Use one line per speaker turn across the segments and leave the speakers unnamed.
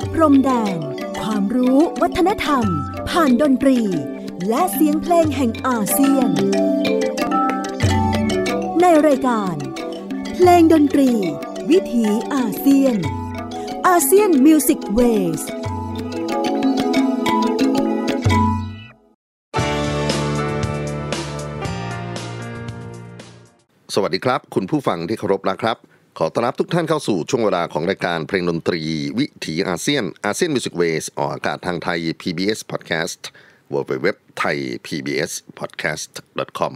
ดพรมแดนความรู้วัฒนธรรม ผ่านดนตรี และเสียงเพลงแห่งอาเซียน ในรายการ เพลงดนตรี วิถีอาเซียนอาเซียนมิวสิกเวส
สวัสดีครับ คุณผู้ฟังที่เคารพนะครับขอต้อนรับทุกท่านเข้าสู่ช่วงเวลาของรายการเพลงดนตรีวิถีอาเซียนอาเซียนมิวสิกเวสออกอากาศทางไทย PBS Podcast w w w t h a i PBS Podcast com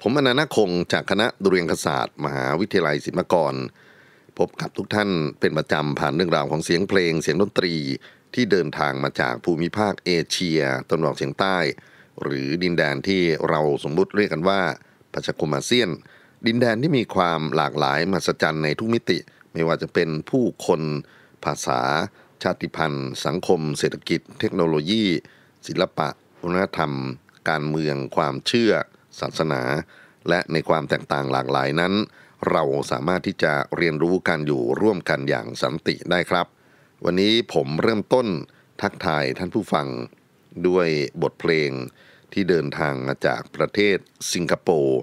ผมอนันต์คงจากคณะดุเรียนศาสตร์ มหาวิทยาลัยศิลปากร พบกับทุกท่านเป็นประจำผ่านเรื่องราวของเสียงเพลงเสียงดนตรีที่เดินทางมาจากภูมิภาคเอเชียตะวันออกเฉียงใต้ หรือดินแดนที่เราสมมุติเรียกกันว่าประชาคมอาเซียนดินแดนที่มีความหลากหลายมหัศจรรย์ในทุกมิติ ไม่ว่าจะเป็นผู้คนภาษา ชาติพันธุ์ สังคมเศรษฐกิจเทคโนโลยี ศิลปะวัฒนธรรม การเมืองความเชื่อศาสนา และในความแตกต่างหลากหลายนั้น เราสามารถที่จะเรียนรู้การอยู่ร่วมกันอย่างสันติได้ครับ วันนี้ผมเริ่มต้นทักทายท่านผู้ฟังด้วยบทเพลง ที่เดินทางมาจากประเทศสิงคโปร์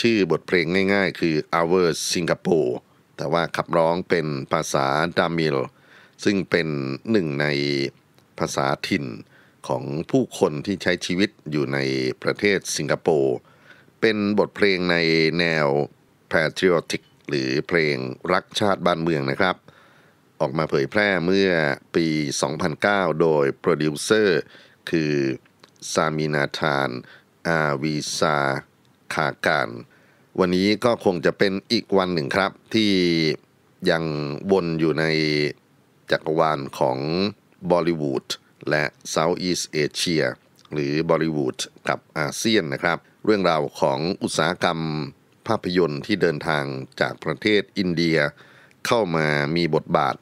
ชื่อบทเพลงง่ายๆ คือ Our Singapore แต่ว่าขับร้องเป็นภาษาดามิล ซึ่งเป็นหนึ่งในภาษาถิ่นของผู้คนที่ใช้ชีวิตอยู่ในประเทศสิงคโปร์เป็นบทเพลงในแนว patriotic หรือเพลงรักชาติบ้านเมืองนะครับ ออกมาเผยแพร่เมื่อปี 2009 โดยโปรดิวเซอร์ คือซามินาทานอาวีซาคาการวันนี้ก็คงจะเป็นอีกวันหนึ่งครับที่ยังวนอยู่ในจักรวาลของบอลิวูดและเซาท์อีสเอเชียหรือบอลิวูดกับอาเซียนนะครับ เรื่องราวของอุตสาหกรรมภาพยนตร์ที่เดินทางจากประเทศอินเดีย เข้ามามีบทบาท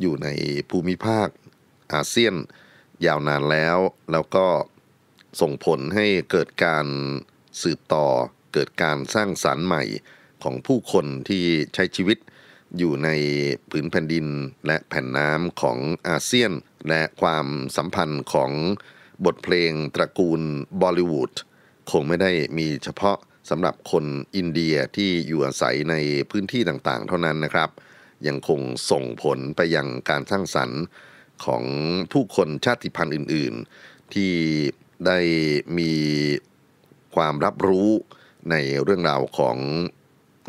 อยู่ในภูมิภาคอาเซียน ยาวนานแล้วแล้วก็ส่งผลให้เกิดการสืบต่อเกิดการสร้างสารรค์ใหม่ของผู้คนที่ใช้ชีวิต อยู่ในผืนแผ่นดินและแผ่นน้ำของอาเซียน และความสัมพันธ์ของบทเพลงตระกูลบอลิวูดคงไม่ได้มีเฉพาะสำหรับคนอินเดียที่อยู่อาศัยในพื้นที่ต่างๆเท่านั้นนะครับ ยังคงส่งผลไปยังการสร้างสรรค์ของผู้คนชาติพันธุ์อื่นๆ ที่ได้มีความรับรู้ในเรื่องราวของ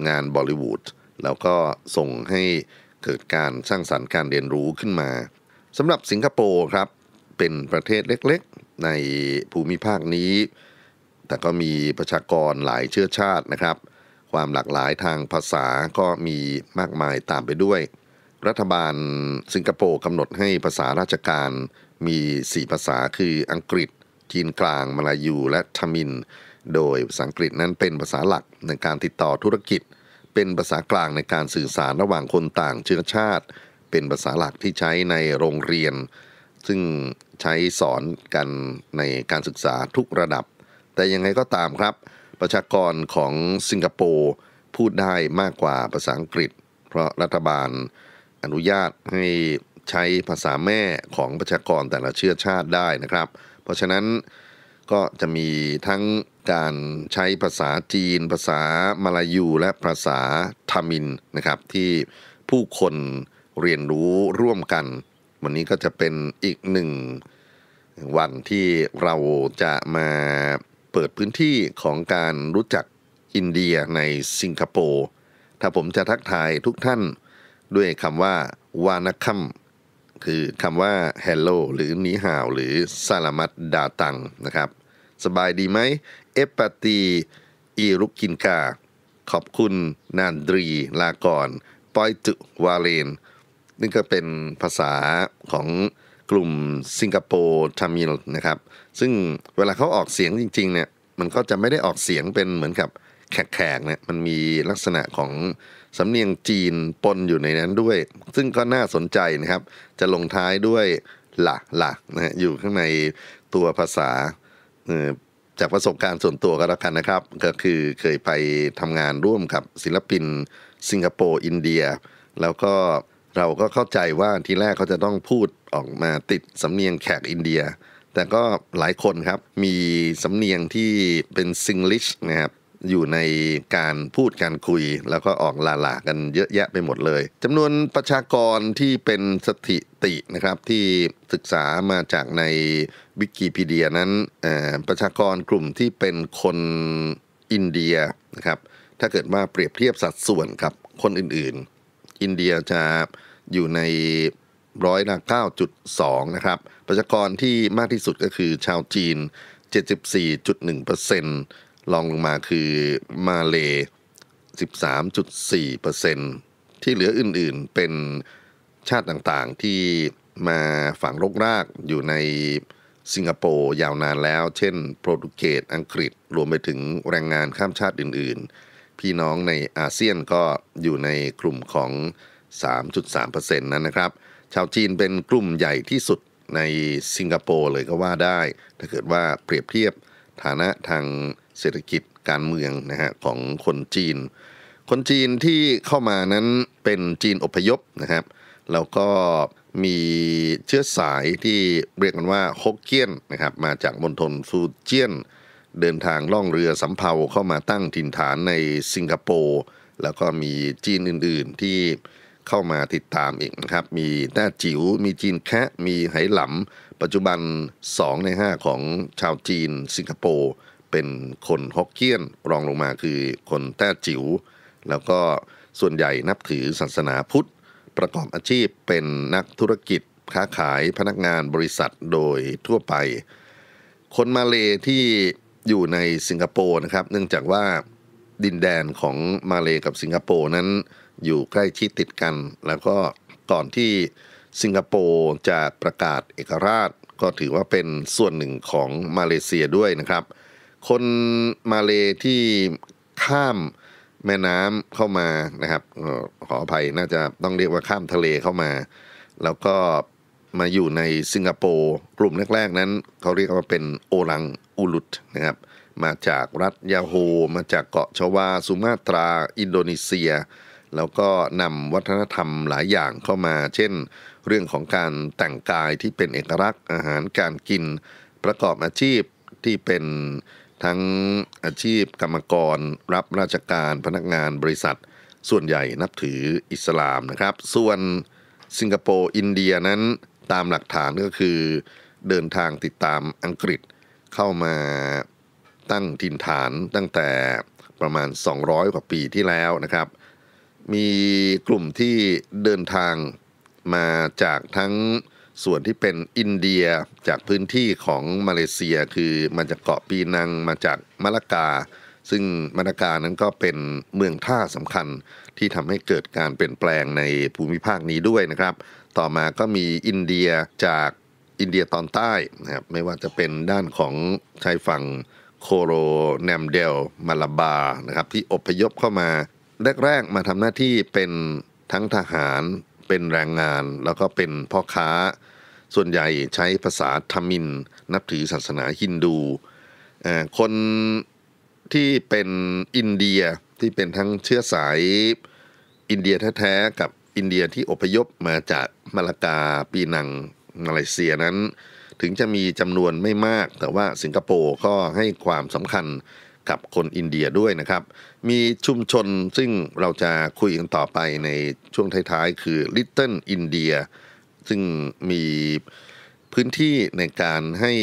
งานบอลิวูดแล้วก็ส่งให้เกิดการสร้างสรรค์การเรียนรู้ขึ้นมาสำหรับสิงคโปร์ครับ เป็นประเทศเล็กๆ ในภูมิภาคนี้ แต่ก็มีประชากรหลายเชื้อชาตินะครับ ความหลากหลายทางภาษาก็มีมากมายตามไปด้วย รัฐบาลสิงคโปร์กำหนดให้ภาษาราชการมี 4 ภาษาคืออังกฤษจีนกลางมาลายูและทมินโดยภาษาอังกฤษนั้นเป็นภาษาหลักในการติดต่อธุรกิจ เป็นภาษากลางในการสื่อสารระหว่างคนต่างเชื้อชาติ เป็นภาษาหลักที่ใช้ในโรงเรียน ซึ่งใช้สอนกันในการศึกษาทุกระดับ แต่ยังไงก็ตามครับ ประชากรของสิงคโปร์พูดได้มากกว่าภาษาอังกฤษ เพราะรัฐบาลอนุญาตให้ใช้ภาษาแม่ของประชากรแต่ละเชื้อชาติได้นะครับ เพราะฉะนั้นก็จะมีทั้งการใช้ภาษาจีน ภาษามาลายูและภาษาทามินนะครับ ที่ผู้คนเรียนรู้ร่วมกัน วันนี้ก็จะเป็นอีกหนึ่งวันที่เราจะมาเปิดพื้นที่ของการรู้จักอินเดียในสิงคโปร์ถ้าผมจะทักทายทุกท่านด้วยคำว่าวานัคัมคือคำว่าเฮลโล หรือนีฮาว หรือซาลามัดดาตังนะครับ สบายดีไหมเอปาตีอีรุกินกาขอบคุณนานดรีลากรปอยจุวาเลนนี่ก็เป็นภาษาของกลุ่มสิงคโปร์ทามิลนะครับ ซึ่งเวลาเขาออกเสียงจริงๆเนี่ยมันก็จะไม่ได้ออกเสียงเป็นเหมือนกับแขกๆเนี่ยมันมีลักษณะของสำเนียงจีนปนอยู่ในนั้นด้วย ซึ่งก็น่าสนใจนะครับจะลงท้ายด้วยหละหละนะอยู่ข้างในตัวภาษาจากประสบการณ์ส่วนตัวก็แล้วกันนะครับ ก็คือเคยไปทำงานร่วมกับศิลปินสิงคโปร์ อินเดีย แล้วก็เราก็เข้าใจว่าทีแรกเขาจะต้องพูดออกมาติดสำเนียงแขกอินเดีย แต่ก็หลายคนครับมีสำเนียงที่เป็นซิงลิชนะครับอยู่ในการพูดการคุย แล้วก็ออกลาลากันเยอะแยะไปหมดเลยจำนวนประชากรที่เป็นสถิตินะครับ ที่ศึกษามาจากในวิกิพีเดียนั้นประชากรกลุ่มที่เป็นคนอินเดียนะครับ ถ้าเกิดว่าเปรียบเทียบสัดส่วนกับ คนอื่น ๆ อินเดียจะอยู่ในร้อยละเก้าจุดสองนะครับ ประชากรที่มากที่สุดก็คือชาวจีน 74.1%เลองลงมาคือ มาเล 13.4%ที่เหลืออื่นๆเป็นชาติต่างๆที่มาฝังรกรากอยู่ในสิงคโปร์ยาวนานแล้ว เช่น โปรตุเกสอังกฤษรวมไปถึงแรงงานข้ามชาติอื่นๆ พี่น้องในอาเซียนก็อยู่ในกลุ่มของ 3.3%นั้นนะครับ ชาวจีนเป็นกลุ่มใหญ่ที่สุดในสิงคโปร์เลยก็ว่าได้ ถ้าเกิดว่าเปรียบเทียบฐานะทางเศรษฐกิจการเมืองนะฮะของคนจีน คนจีนที่เข้ามานั้นเป็นจีนอพยพนะครับ แล้วก็มีเชื้อสายที่เรียกกันว่าฮกเกี้ยนนะครับ มาจากมณฑลฟูเจียน เดินทางล่องเรือสำเภาเข้ามาตั้งถิ่นฐานในสิงคโปร์แล้วก็มีจีนอื่นๆที่เข้ามาติดตามอีกนะครับมีแต้จิว๋วมีจีนแคะมีไหหลำปัจจุบัน2ใน5ของชาวจีนสิงคโปร์เป็นคนฮอกเกี้ยนรองลงมาคือคนแต้จิว๋วแล้วก็ส่วนใหญ่นับถือศาสนาพุทธประกอบอาชีพเป็นนักธุรกิจค้าขายพนักงานบริษัทโดยทั่วไป คนมาเลยที่อยู่ในสิงคโปร์นะครับ เนื่องจากว่าดินแดนของมาเลยกับสิงคโปร์นั้นอยู่ใกล้ชิดติดกัน แล้วก็ก่อนที่สิงคโปร์จะประกาศเอกราช ก็ถือว่าเป็นส่วนหนึ่งของมาเลเซียด้วยนะครับคนมาเลที่ข้ามแม่น้ำเข้ามานะครับขออภัยน่าจะต้องเรียกว่าข้ามทะเลเข้ามา แล้วก็มาอยู่ในสิงคโปร์กลุ่มแรกๆนั้นเขาเรียกว่าเป็นโอรังอูลุตนะครับ มาจากรัฐยาโฮมาจากเกาะชวาสุมาตราอินโดนีเซีย แล้วก็นำวัฒนธรรมหลายอย่างเข้ามา เช่น เรื่องของการแต่งกายที่เป็นเอกลักษณ์อาหารการกินประกอบอาชีพที่เป็นทั้งอาชีพกรรมกรรับราชการพนักงานบริษัท ส่วนใหญ่นับถืออิสลามนะครับ ส่วนสิงคโปร์อินเดียนั้นตามหลักฐานก็คือเดินทางติดตามอังกฤษเข้ามาตั้งถิ่นฐานตั้งแต่ประมาณ 200 กว่าปีที่แล้วนะครับ มีกลุ่มที่เดินทางมาจากทั้งส่วนที่เป็นอินเดียจากพื้นที่ของมาเลเซียคือมาจากเกาะปีนังมาจากมาลากา ซึ่งมาลากานั้นก็เป็นเมืองท่าสำคัญที่ทำให้เกิดการเปลี่ยนแปลงในภูมิภาคนี้ด้วยนะครับ ต่อมาก็มีอินเดียจากอินเดียตอนใต้นะครับไม่ว่าจะเป็นด้านของชายฝั่งโคโรแนมเดลมาลาบานะครับที่อพยพเข้ามา แรกๆมาทำหน้าที่เป็นทั้งทหารเป็นแรงงานแล้วก็เป็นพ่อค้าส่วนใหญ่ใช้ภาษาทามิน นับถือศาสนาฮินดู คนที่เป็นอินเดียที่เป็นทั้งเชื้อสายอินเดียแท้ๆ กับอินเดียที่อพยพมาจากมาลากาปีนังมาเลเซียนั้น ถึงจะมีจำนวนไม่มาก แต่ว่าสิงคโปร์ก็ให้ความสำคัญกับคนอินเดียด้วยนะครับ มีชุมชนซึ่งเราจะคุยกันต่อไปในช่วงท้าย ๆ คือ Little India ซึ่งมีพื้นที่ในการให้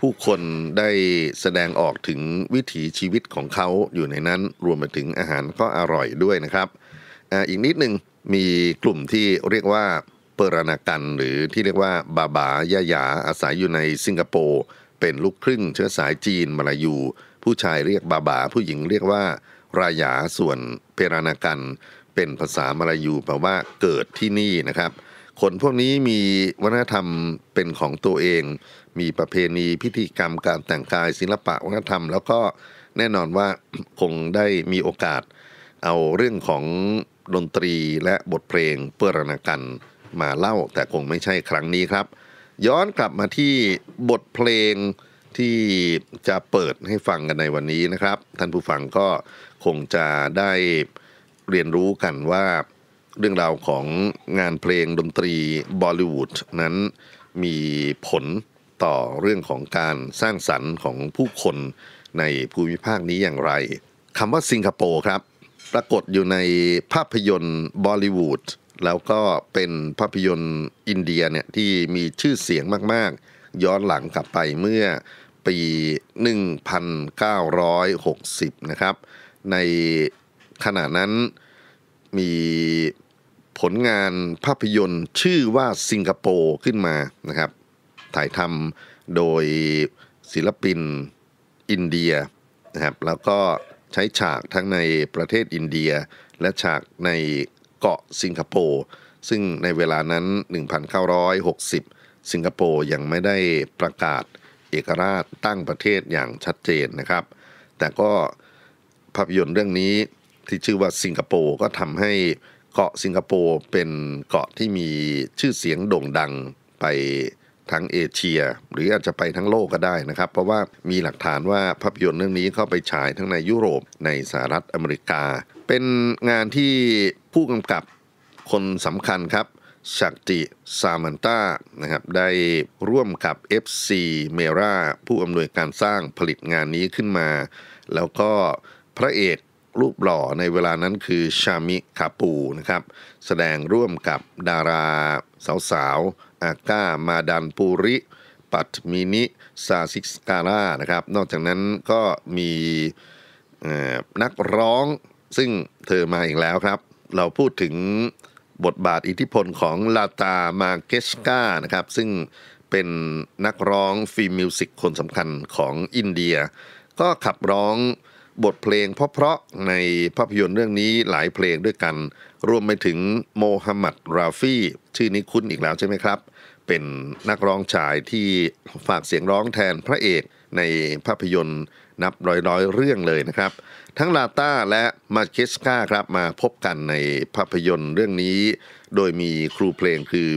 ผู้คนได้แสดงออกถึงวิถีชีวิตของเขาอยู่ในนั้น รวมไปถึงอาหารก็อร่อยด้วยนะครับออีกนิดหนึ่งมีกลุ่มที่เรียกว่าเปรนากันหรือที่เรียกว่าบาบายายาอาศัยอยู่ในสิงคโปร์เป็นลูกครึ่งเชื้อสายจีนมาลายูผู้ชายเรียกบาบาผู้หญิงเรียกว่า รายาส่วนเปรานากัน เป็นภาษามลายูแปลว่าเกิดที่นี่นะครับคนพวกนี้มีวัฒนธรรมเป็นของตัวเอง มีประเพณีพิธีกรรมการแต่งกาย ศิลปะวัฒนธรรม แล้วก็แน่นอนว่าคงได้มีโอกาส เอาเรื่องของดนตรีและบทเพลงเปรนากัน มาเล่าแต่คงไม่ใช่ครั้งนี้ครับ ย้อนกลับมาที่บทเพลงที่จะเปิดให้ฟังกันในวันนี้นะครับ ท่านผู้ฟังก็คงจะได้เรียนรู้กันว่าเรื่องราวของงานเพลงดนตรีบอลิวูดนั้นมีผลต่อเรื่องของการสร้างสรรค์ของผู้คนในภูมิภาคนี้อย่างไรคำว่าสิงคโปร์ครับ ปรากฏอยู่ในภาพยนตร์บอลิวูดแล้วก็เป็นภาพยนตร์อินเดียเนี่ยที่มีชื่อเสียงมากๆ ย้อนหลังกลับไปเมื่อปี 1960 นะครับ ในขณะนั้นมีผลงานภาพยนตร์ชื่อว่าสิงคโปร์ขึ้นมา นะครับ ถ่ายทำโดยศิลปินอินเดียนะครับ แล้วก็ใช้ฉากทั้งในประเทศอินเดีย และฉากในเกาะสิงคโปร์ ซึ่งในเวลานั้น 1960 สิงคโปร์ยังไม่ได้ประกาศเอกราชตั้งประเทศอย่างชัดเจนนะครับ แต่ก็ภาพยนตร์เรื่องนี้ที่ชื่อว่าสิงคโปร์ก็ทำให้เกาะสิงคโปร์เป็นเกาะที่มีชื่อเสียงโด่งดังไปทั้งเอเชียหรืออาจจะไปทั้งโลกก็ได้นะครับ เพราะว่ามีหลักฐานว่าภาพยนตร์เรื่องนี้เข้าไปฉายทั้งในยุโรปในสหรัฐอเมริกา เป็นงานที่ผู้กำกับคนสำคัญครับชักติซามันตานะครับ ได้ร่วมกับ FC เมราผู้อำนวยการสร้างผลิตงานนี้ขึ้นมา แล้วก็พระเอกรูปหล่อในเวลานั้นคือชามิ คาปู นะครับ แสดงร่วมกับดารา สาวสาวอาก้า มาดันปูริ ปัตมินิซาซิกสการ่านะครับ นอกจากนั้นก็มีนักร้องซึ่งเธอมาอีกแล้วครับ เราพูดถึงบทบาทอิทธิพลของลาตามาเกสกานะครับซึ่งเป็นนักร้องฟิล์มิวสิกคนสำคัญของอินเดีย ก็ขับร้องบทเพลงเพราะๆในภาพยนตร์เรื่องนี้หลายเพลงด้วยกัน รวมไปถึงโมฮัมหมัดราฟี่ ชื่อนี้คุ้นอีกแล้วใช่ไหมครับ เป็นนักร้องชายที่ฝากเสียงร้องแทนพระเอกในภาพยนตร์นับร้อยๆ เรื่องเลยนะครับ ทั้งลาต้าและมาเคสกาครับมาพบกันในภาพยนตร์เรื่องนี้ โดยมีครูเพลงคือ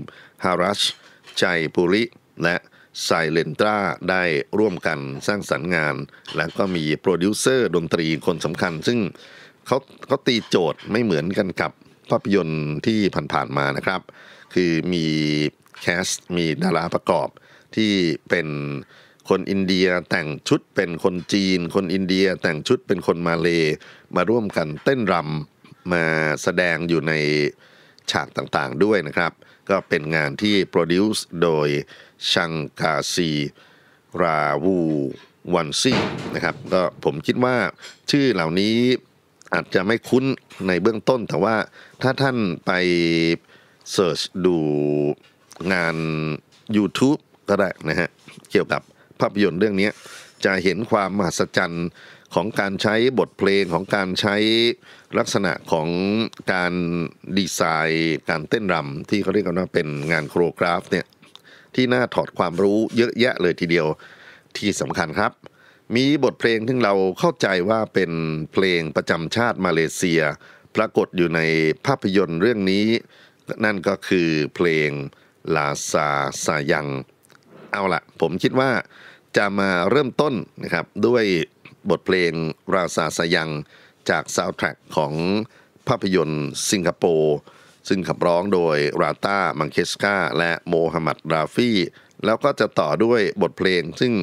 ฮารัชใจปุริและไซเลนตราได้ร่วมกันสร้างสรรค์งาน และก็มีโปรดิวเซอร์ดนตรีคนสำคัญ ซึ่งเขาเขาตีโจทย์ไม่เหมือนกันกับภาพยนตร์ที่ผ่านๆมานะครับ คือมีแคสมีดาราประกอบที่เป็นคนอินเดียแต่งชุดเป็นคนจีน คนอินเดียแต่งชุดเป็นคนมาเล มาร่วมกันเต้นรำมาแสดงอยู่ในฉากต่างๆด้วยนะครับ ก็เป็นงานที่โปรดิวซ์โดย ชังกาซีราวูวันซี่นะครับ ก็ผมคิดว่าชื่อเหล่านี้อาจจะไม่คุ้นในเบื้องต้น แต่ว่าถ้าท่านไปเสิร์ชดูงาน YouTube ก็ได้นะฮะเกี่ยวกับภาพยนตร์เรื่องนี้จะเห็นความมหัศจรรย์ของการใช้บทเพลงของการใช้ลักษณะของการดีไซน์ การเต้นรำที่เขาเรียกกันว่าเป็นงานโครกราฟเนี่ยที่น่าถอดความรู้เยอะแยะเลยทีเดียวที่สำคัญครับ มีบทเพลงที่เราเข้าใจว่าเป็นเพลงประจำชาติมาเลเซีย ปรากฏอยู่ในภาพยนตร์เรื่องนี้ นั่นก็คือเพลงลาซาสายังเอาละผมคิดว่าจะมาเริ่มต้นนะครับ ด้วยบทเพลงราซาสยังจากซาวด์แทร็กของภาพยนตร์สิงคโปร์ซึ่งขับร้องโดยราตามังเคสกาและโมฮัมหมัดราฟี่ แล้วก็จะต่อด้วยบทเพลงซึ่ง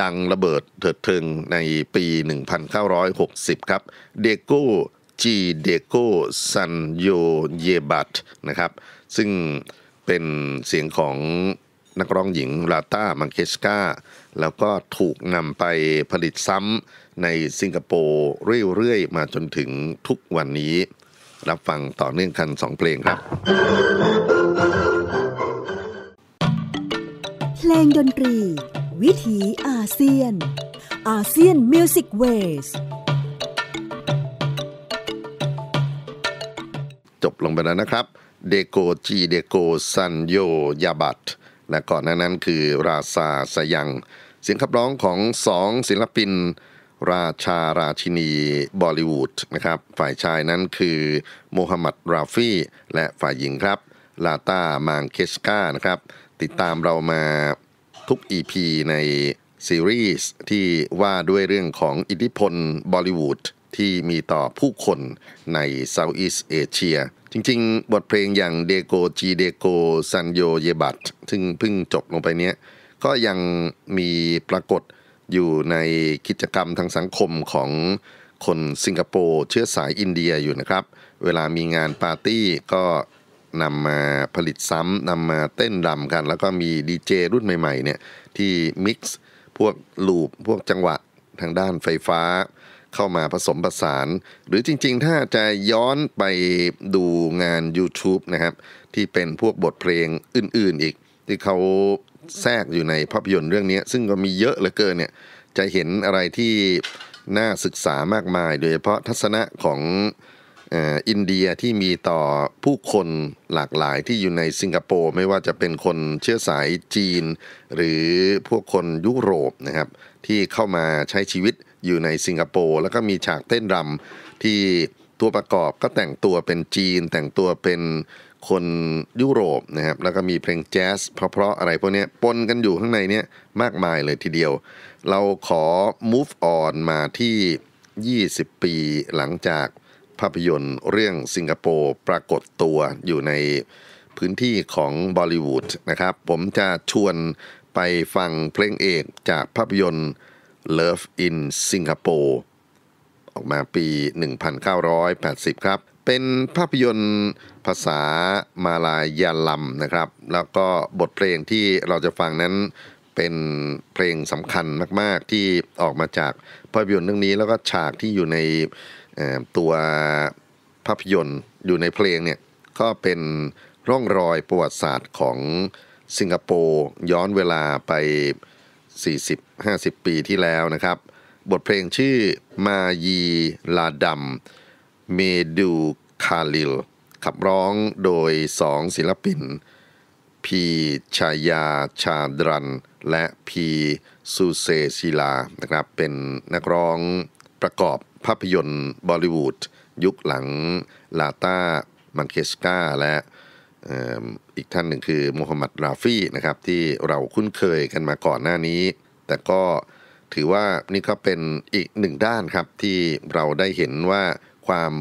ดังระเบิดเถิดเทิงในปี 1960 ครับ เดโกจีเดโกซันโยเยบัตนะครับ ซึ่งเป็นเสียงของนักร้องหญิง ลาต้า มังเคสกาแล้วก็ถูกนำไปผลิตซ้ำในสิงคโปร์เรื่อย ๆ มาจนถึงทุกวันนี้ รับฟังต่อเนื่องกันสองเพลงครับ
เพลงดนตรี วิถีอาเซียนอาเซียนมิวสิกเวส
จบลงไปแล้วนะครับเดโกจีเดโกซันโยยาบัตและก่อนหน้านั้นคือราซาสยัง เสียงขับร้องของสองศิลปิน ราชาราชินีบอลิวูดนะครับฝ่ายชายนั้นคือ โมฮัมหมัด ราฟี่และฝ่ายหญิงครับลาตามังเคสกานะครับ ติดตามเรามาทุก EP ในซีรีส์ที่ว่าด้วยเรื่องของอิทธิพลบอลิวูดที่มีต่อผู้คนในเซาท์อีสเอเชียจริงๆ บทเพลงอย่างเดโกจีเดโกซันโยเยบัตซึ่งเพิ่งจบลงไปเนี้ย ก็ยังมีปรากฏอยู่ในกิจกรรมทางสังคมของคนสิงคโปร์เชื้อสายอินเดียอยู่นะครับ เวลามีงานปาร์ตี้ก็นำมาผลิตซ้ำนำมาเต้นรำกัน แล้วก็มีดีเจรุ่นใหม่ๆเนี่ยที่มิกซ์ พวกลูป พวกจังหวะทางด้านไฟฟ้าเข้ามาผสมผสานหรือจริง ๆ ถ้าจะย้อนไปดูงาน YouTube นะครับ ที่เป็นพวกบทเพลงอื่น ๆอีก ที่เขาแทรกอยู่ในภาพยนตร์เรื่องนี้ ซึ่งก็มีเยอะเหลือเกินเนี่ยจะเห็นอะไรที่น่าศึกษามากมาย โดยเฉพาะทัศนะของอินเดียที่มีต่อผู้คนหลากหลายที่อยู่ในสิงคโปร์ไม่ว่าจะเป็นคนเชื้อสายจีนหรือพวกคนยุโรปนะครับที่เข้ามาใช้ชีวิตอยู่ในสิงคโปร์ แล้วก็มีฉากเต้นรำที่ตัวประกอบก็แต่งตัวเป็นจีน แต่งตัวเป็นคนยุโรปนะครับ แล้วก็มีเพลงแจ๊สเพราะๆอะไรพวกนี้ปนกันอยู่ข้างในเนี้ย มากมายเลยทีเดียว เราขอ move on มาที่ 20 ปีหลังจากภาพยนตร์เรื่องสิงคโปร์ปรากฏตัวอยู่ในพื้นที่ของบอลิวูดนะครับ ผมจะชวนไปฟังเพลงเอกจากภาพยนตร์ Love in Singapore ออกมาปี 1980 ครับ เป็นภาพยนตร์ภาษามาลายาลัมนะครับ แล้วก็บทเพลงที่เราจะฟังนั้นเป็นเพลงสำคัญมากๆ ที่ออกมาจากภาพยนตร์เรื่องนี้ แล้วก็ฉากที่อยู่ในตัวภาพยนตร์อยู่ในเพลงเนี่ย ก็เป็นร่องรอยประวัติศาสตร์ของสิงคโปร์ย้อนเวลาไป40-50 ปีที่แล้วนะครับ บทเพลงชื่อมายีลาดัม เมดู คาลิลขับร้องโดยสองศิลปิน พีชายาชาดรัน และ พีซูเซศิลานะครับเป็นนัก ร้องประกอบภาพยนตร์บอลิวูดยุคหลัง ลาตามังเคสกาและอีกท่านหนึ่งคือมูฮัมหมัดราฟี่นะครับที่เราคุ้นเคยกันมาก่อนหน้านี้ แต่ก็ถือว่านี่ก็เป็นอีกหนึ่งด้านครับที่เราได้เห็นว่าความ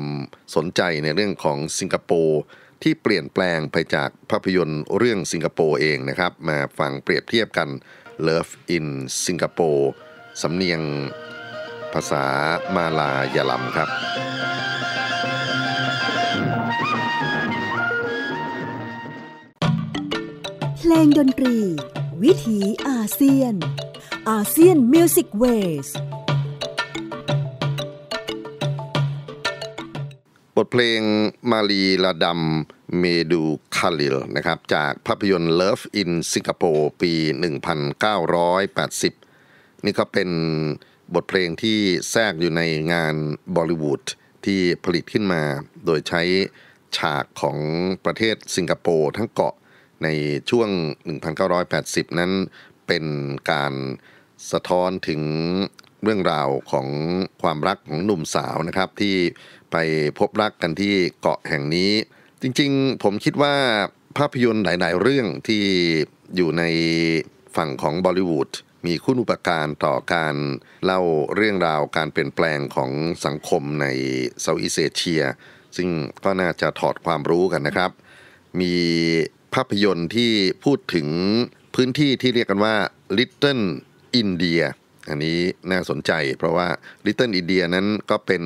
สนใจในเรื่องของสิงคโปร์ที่เปลี่ยนแปลงไปจากภาพยนตร์เรื่องสิงคโปร์เองนะครับ มาฟังเปรียบเทียบกัน Love in Singapore สำเนียงภาษามาลายาลัมครับ
พลงดนตรี วิถีอาเซียนอาเซียนมิวสิกเวส
บทเพลงมาลีลาดัมเมดูคาลิลนะครับจากภาพยนตร์ Love in Singapore ปี 1980 นี่ก็เป็นบทเพลงที่แทรกอยู่ในงานบอลิวูดที่ผลิตขึ้นมา โดยใช้ฉากของประเทศสิงคโปร์ทั้งเกาะในช่วง 1980 นั้นเป็นการสะท้อนถึงเรื่องราวของความรักของหนุ่มสาวนะครับที่ไปพบรักกันที่เกาะแห่งนี้ จริงๆผมคิดว่าภาพยนตร์หลาย ๆ เรื่องที่อยู่ในฝั่งของบอลิวูดมีคุณอุปการต่อการ เล่าเรื่องราวการเปลี่ยนแปลงของสังคมในเซาท์อีสเอเชีย ซึ่งก็น่าจะถอดความรู้กันนะครับ มีภาพยนตร์ที่พูดถึงพื้นที่ที่เรียกกันว่า Little India อันนี้น่าสนใจเพราะว่า Little India นั้นก็เป็น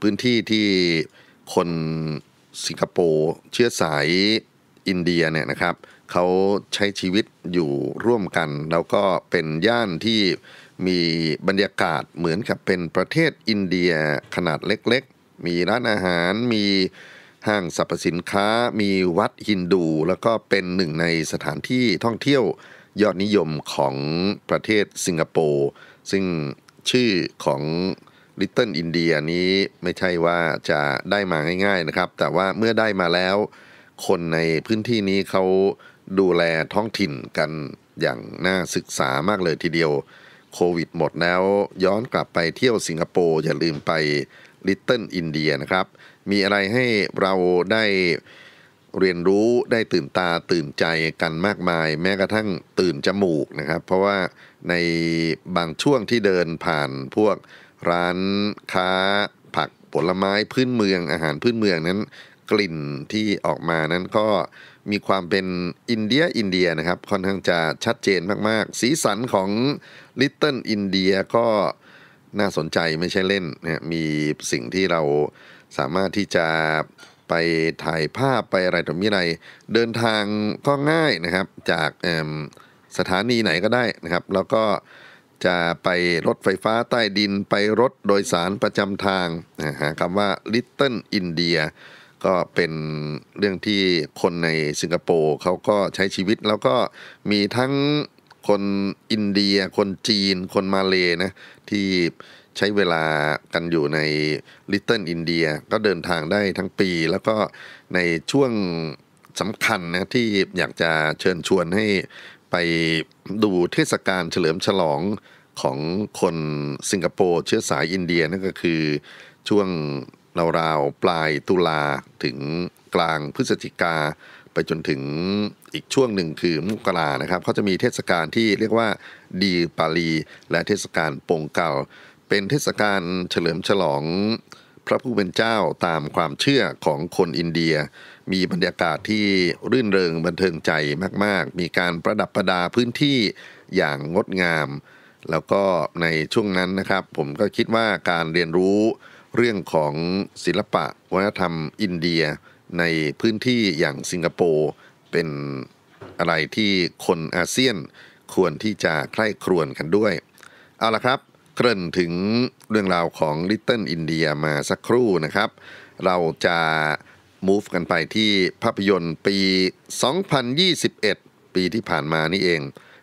พื้นที่ที่คนสิงคโปร์เชื้อสายอินเดียเนี่ยนะครับเขาใช้ชีวิตอยู่ร่วมกัน แล้วก็เป็นย่านที่มีบรรยากาศเหมือนกับเป็นประเทศอินเดียขนาดเล็กๆ มีร้านอาหารมีห้างสรรพสินค้ามีวัดฮินดู แล้วก็เป็นหนึ่งในสถานที่ท่องเที่ยวยอดนิยมของประเทศสิงคโปร์ซึ่งชื่อของลิตเติ้ลอินเดียนี้ไม่ใช่ว่าจะได้มาง่ายๆนะครับ แต่ว่าเมื่อได้มาแล้ว คนในพื้นที่นี้เขาดูแลท้องถิ่นกันอย่างน่าศึกษามากเลยทีเดียวโควิดหมดแล้วย้อนกลับไปเที่ยวสิงคโปร์อย่าลืมไปลิตเติ้ลอินเดียนะครับมีอะไรให้เราได้เรียนรู้ ได้ตื่นตาตื่นใจกันมากมาย แม้กระทั่งตื่นจมูกนะครับ เพราะว่าในบางช่วงที่เดินผ่านพวกร้านค้าผักผลไม้พื้นเมืองอาหารพื้นเมืองนั้น กลิ่นที่ออกมานั้นก็มีความเป็นอินเดียอินเดียนะครับ ค่อนข้างจะชัดเจนมาก ๆ สีสันของลิตเติ้ลอินเดียก็น่าสนใจไม่ใช่เล่นนะมีสิ่งที่เราสามารถที่จะไปถ่ายภาพไปอะไรต่อมีอะไรเดินทางก็ง่ายนะครับ จากสถานีไหนก็ได้นะครับ แล้วก็จะไปรถไฟฟ้าใต้ดินไปรถโดยสารประจำทางนะฮะคำว่า Little India ก็เป็นเรื่องที่คนในสิงคโปร์เขาก็ใช้ชีวิตแล้วก็มีทั้งคนอินเดีย คนจีน คนมาเลยนะที่ใช้เวลากันอยู่ในลิตเติ้ลอินเดียก็เดินทางได้ทั้งปี แล้วก็ในช่วงสำคัญนะที่อยากจะเชิญชวนให้ไปดูเทศกาลเฉลิมฉลองของคนสิงคโปร์ เชื้อสายอินเดียนั่นก็คือ ช่วงราวๆปลายตุลาถึงกลางพฤศจิกา ไปจนถึงอีกช่วงหนึ่งคือมกรานะครับ เขาจะมีเทศกาลที่เรียกว่าดีปาลี และเทศกาลปงเกาเป็นเทศกาลเฉลิมฉลอง พระผู้เป็นเจ้าตามความเชื่อของคนอินเดีย มีบรรยากาศที่รื่นเริงบันเทิงใจมาก ๆ มีการประดับประดาพื้นที่อย่างงดงาม แล้วก็ในช่วงนั้นนะครับ ผมก็คิดว่าการเรียนรู้เรื่องของศิลปะวัฒนธรรมอินเดีย ในพื้นที่อย่างสิงคโปร์เป็นอะไรที่คนอาเซียนควรที่จะใคร่ครวญกันด้วย เอาละครับเกริ่นถึงเรื่องราวของ Little India มาสักครู่นะครับ เราจะ move กันไปที่ภาพยนตร์ปี 2021 ปีที่ผ่านมานี่เอง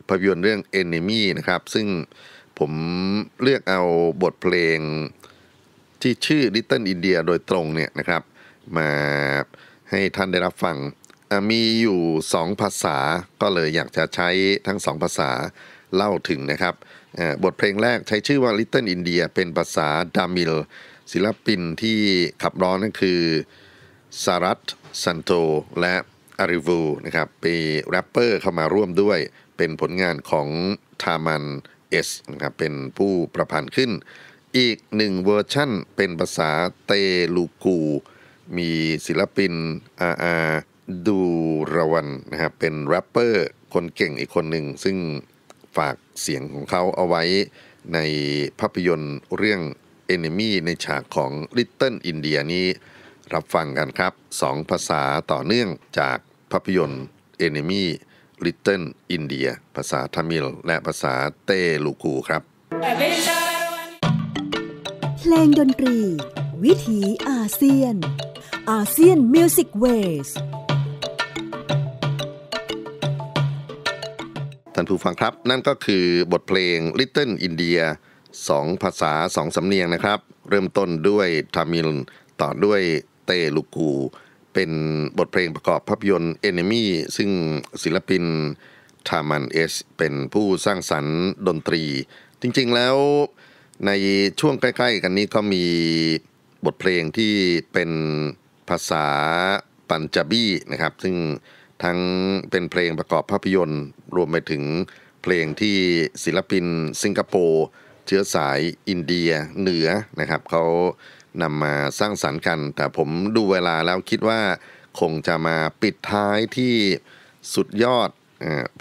ภาพยนตร์เรื่อง Enemy นะครับ ซึ่งผมเลือกเอาบทเพลงที่ชื่อ Little India โดยตรงเนี่ยนะครับ มาให้ท่านได้รับฟัง มีอยู่ 2 ภาษา ก็เลยอยากจะใช้ทั้ง 2 ภาษาเล่าถึงนะครับบทเพลงแรกใช้ชื่อว่า Little India เป็นภาษาดามิล ศิลปินที่ขับร้องนั่นคือสารัตซันโตและอาริวูนะครับเป็นแรปเปอร์เข้ามาร่วมด้วยเป็นผลงานของทามันเอสนะครับเป็นผู้ประพันธ์ขึ้น อีกหนึ่งเวอร์ชั่น เป็นภาษาเตลูกูมีศิลปินอาอาดูรวันนะครับเป็นแรปเปอร์ คนเก่งอีกคนหนึ่งซึ่งฝากเสียงของเขาเอาไว้ในภาพยนตร์เรื่อง Enemy ในฉากของ Little India นี้รับฟังกันครับสองภาษาต่อเนื่องจากภาพยนตร์ Enemy Little India ภาษาทามิล และภาษาเตลูกูครับ
เพลงดนตรี วิถีอาเซียนอาเซียนมิวสิกเวส
ท่านผู้ฟังครับ นั่นก็คือบทเพลง Little India สองภาษาสองสำเนียงนะครับ เริ่มต้นด้วยทามิล ต่อด้วยเตลูกู เป็นบทเพลงประกอบภาพยนตร์ Enemy ซึ่งศิลปินทามันเอสเป็นผู้สร้างสรรค์ดนตรี จริงๆแล้วในช่วงใกล้ๆกันนี้ก็มีบทเพลงที่เป็นภาษาปัญจบีนะครับซึ่งทั้งเป็นเพลงประกอบภาพยนตร์รวมไปถึงเพลงที่ศิลปิน สิงคโปร์เชื้อสายอินเดียเหนือนะครับ เขานำมาสร้างสรรค์กัน แต่ผมดูเวลาแล้วคิดว่าคงจะมาปิดท้ายที่สุดยอด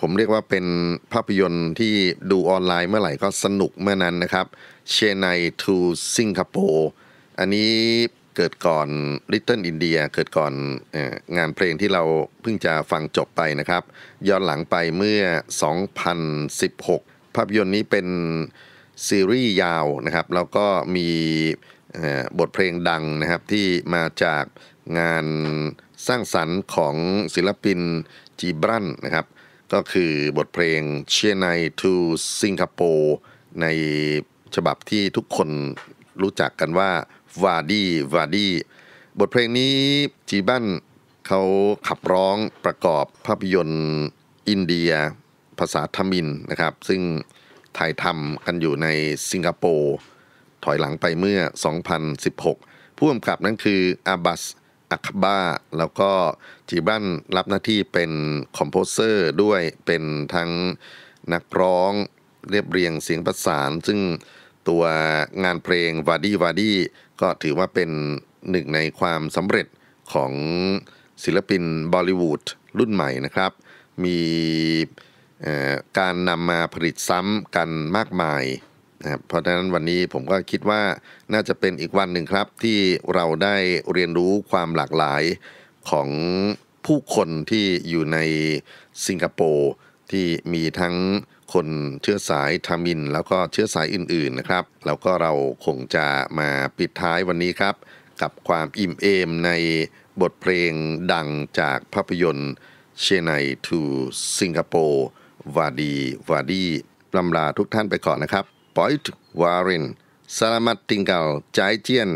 ผมเรียกว่าเป็นภาพยนตร์ที่ดูออนไลน์เมื่อไหร่ก็สนุกเมื่อนั้นนะครับเชนไนทูสิงคโปร์อันนี้เกิดก่อน Little India เกิดก่อนงานเพลงที่เราเพิ่งจะฟังจบไปนะครับ ย้อนหลังไปเมื่อ 2016 ภาพยนตร์นี้เป็นซีรีส์ยาวนะครับแล้วก็มีบทเพลงดังนะครับที่มาจากงานสร้างสรรค์ของศิลปินจีบรันนะครับก็คือบทเพลงเชียไนทูสิงคโปร์ในฉบับที่ทุกคนรู้จักกันว่าวาดี้วาดี้บทเพลงนี้จีบั้นเขาขับร้องประกอบภาพยนตร์อินเดีย ภาษาทมินนะครับ ซึ่งถ่ายทำกันอยู่ในสิงคโปร์ถอยหลังไปเมื่อ 2016 ผู้กำกับนั้นคือ อาบัสอัคบ้าแล้วก็จีบั้นรับหน้าที่เป็นคอมโพเซอร์ด้วยเป็นทั้งนักร้องเรียบเรียงเสียงประสาน ซึ่งตัวงานเพลงวาดี้วาดี้ก็ถือว่าเป็นหนึ่งในความสำเร็จของศิลปินบอลิวูดรุ่นใหม่นะครับ มีการนำมาผลิตซ้ำกันมากมายนะเพราะฉะนั้นวันนี้ผมก็คิดว่าน่าจะเป็นอีกวันหนึ่งครับที่เราได้เรียนรู้ความหลากหลายของผู้คนที่อยู่ในสิงคโปร์ที่มีทั้งคนเชื้อสายทามินแล้วก็เชื้อสายอื่นๆนะครับ แล้วก็เราคงจะมาปิดท้ายวันนี้ครับ กับความอิ่มเอมในบทเพลงดังจากภาพยนตร์เชนไนทูสิงคโปร์วาดีวาดีลำลาทุกท่านไปก่อนนะครับปอยต์วารินสลามัตติงเกลใจเจียน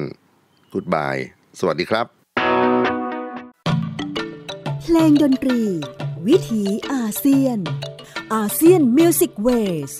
กุดบาย สวัสดีครับ
เพลงดนตรี วิถีอาเซียน อาเซียนมิวสิกเวส